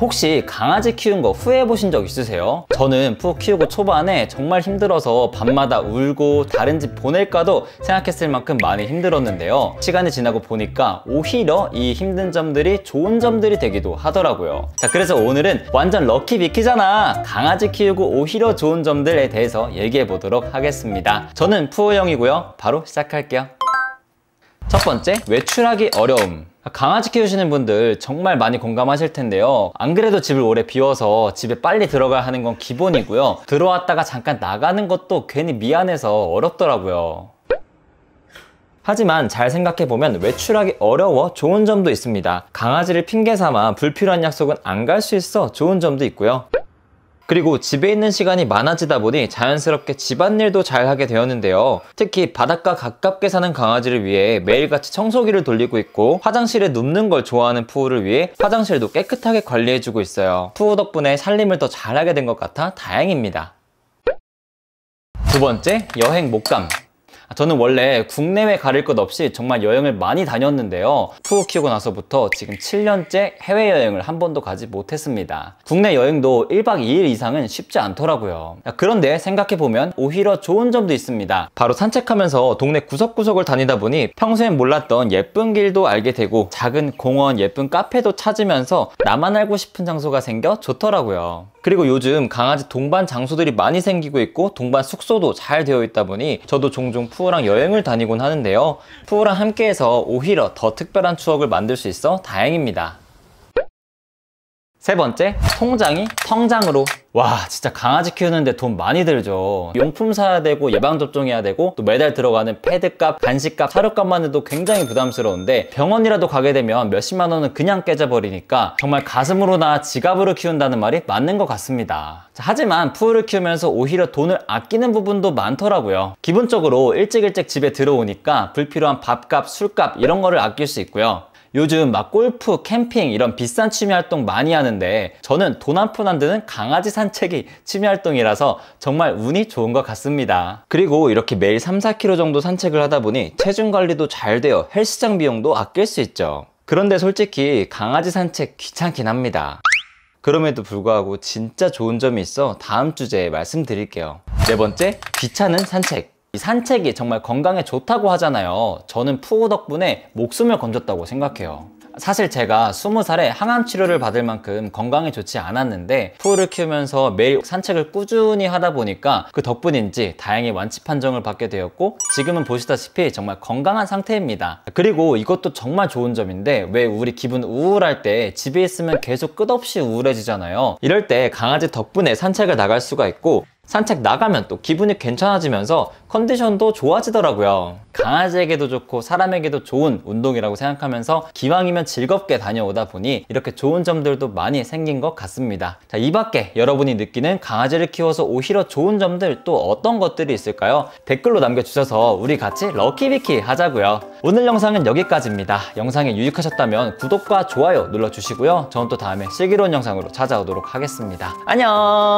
혹시 강아지 키운 거 후회해 보신 적 있으세요? 저는 푸 키우고 초반에 정말 힘들어서 밤마다 울고 다른 집 보낼까도 생각했을 만큼 많이 힘들었는데요 시간이 지나고 보니까 오히려 이 힘든 점들이 좋은 점들이 되기도 하더라고요 자 그래서 오늘은 완전 럭키 비키잖아 강아지 키우고 오히려 좋은 점들에 대해서 얘기해 보도록 하겠습니다 저는 푸어 형이고요 바로 시작할게요 첫 번째, 외출하기 어려움. 강아지 키우시는 분들 정말 많이 공감하실 텐데요 안 그래도 집을 오래 비워서 집에 빨리 들어가야 하는 건 기본이고요 들어왔다가 잠깐 나가는 것도 괜히 미안해서 어렵더라고요 하지만 잘 생각해보면 외출하기 어려워 좋은 점도 있습니다 강아지를 핑계삼아 불필요한 약속은 안 갈 수 있어 좋은 점도 있고요 그리고 집에 있는 시간이 많아지다 보니 자연스럽게 집안일도 잘 하게 되었는데요. 특히 바닷가 가깝게 사는 강아지를 위해 매일같이 청소기를 돌리고 있고 화장실에 눕는 걸 좋아하는 푸우를 위해 화장실도 깨끗하게 관리해주고 있어요. 푸우 덕분에 살림을 더 잘하게 된 것 같아 다행입니다. 두 번째, 여행 목감. 저는 원래 국내외 가릴 것 없이 정말 여행을 많이 다녔는데요. 푸우 키우고 나서부터 지금 7년째 해외여행을 한 번도 가지 못했습니다. 국내 여행도 1박 2일 이상은 쉽지 않더라고요. 그런데 생각해보면 오히려 좋은 점도 있습니다. 바로 산책하면서 동네 구석구석을 다니다 보니 평소엔 몰랐던 예쁜 길도 알게 되고 작은 공원, 예쁜 카페도 찾으면서 나만 알고 싶은 장소가 생겨 좋더라고요. 그리고 요즘 강아지 동반 장소들이 많이 생기고 있고 동반 숙소도 잘 되어 있다 보니 저도 종종 푸 푸우랑 여행을 다니곤 하는데요. 푸우랑 함께해서 오히려 더 특별한 추억을 만들 수 있어 다행입니다. 세 번째, 통장이 성장으로 와 진짜 강아지 키우는데 돈 많이 들죠 용품 사야 되고 예방접종해야 되고 또 매달 들어가는 패드값, 간식값, 사료값만 해도 굉장히 부담스러운데 병원이라도 가게 되면 몇십만 원은 그냥 깨져버리니까 정말 가슴으로나 지갑으로 키운다는 말이 맞는 것 같습니다 자, 하지만 푸를 키우면서 오히려 돈을 아끼는 부분도 많더라고요 기본적으로 일찍 일찍 집에 들어오니까 불필요한 밥값, 술값 이런 거를 아낄 수 있고요 요즘 막 골프, 캠핑 이런 비싼 취미 활동 많이 하는데 저는 돈 한 푼 안 드는 강아지 산책이 취미 활동이라서 정말 운이 좋은 것 같습니다. 그리고 이렇게 매일 3, 4 k g 정도 산책을 하다 보니 체중 관리도 잘 되어 헬스장 비용도 아낄 수 있죠. 그런데 솔직히 강아지 산책 귀찮긴 합니다. 그럼에도 불구하고 진짜 좋은 점이 있어 다음 주제에 말씀드릴게요. 네 번째, 귀찮은 산책. 이 산책이 정말 건강에 좋다고 하잖아요 저는 푸우 덕분에 목숨을 건졌다고 생각해요 사실 제가 20살에 항암 치료를 받을 만큼 건강에 좋지 않았는데 푸를 우 키우면서 매일 산책을 꾸준히 하다 보니까 그 덕분인지 다행히 완치 판정을 받게 되었고 지금은 보시다시피 정말 건강한 상태입니다 그리고 이것도 정말 좋은 점인데 왜 우리 기분 우울할 때 집에 있으면 계속 끝없이 우울해지잖아요 이럴 때 강아지 덕분에 산책을 나갈 수가 있고 산책 나가면 또 기분이 괜찮아지면서 컨디션도 좋아지더라고요. 강아지에게도 좋고 사람에게도 좋은 운동이라고 생각하면서 기왕이면 즐겁게 다녀오다 보니 이렇게 좋은 점들도 많이 생긴 것 같습니다. 자, 이 밖에 여러분이 느끼는 강아지를 키워서 오히려 좋은 점들 또 어떤 것들이 있을까요? 댓글로 남겨주셔서 우리 같이 럭키비키 하자고요. 오늘 영상은 여기까지입니다. 영상이 유익하셨다면 구독과 좋아요 눌러주시고요. 저는 또 다음에 슬기로운 영상으로 찾아오도록 하겠습니다. 안녕!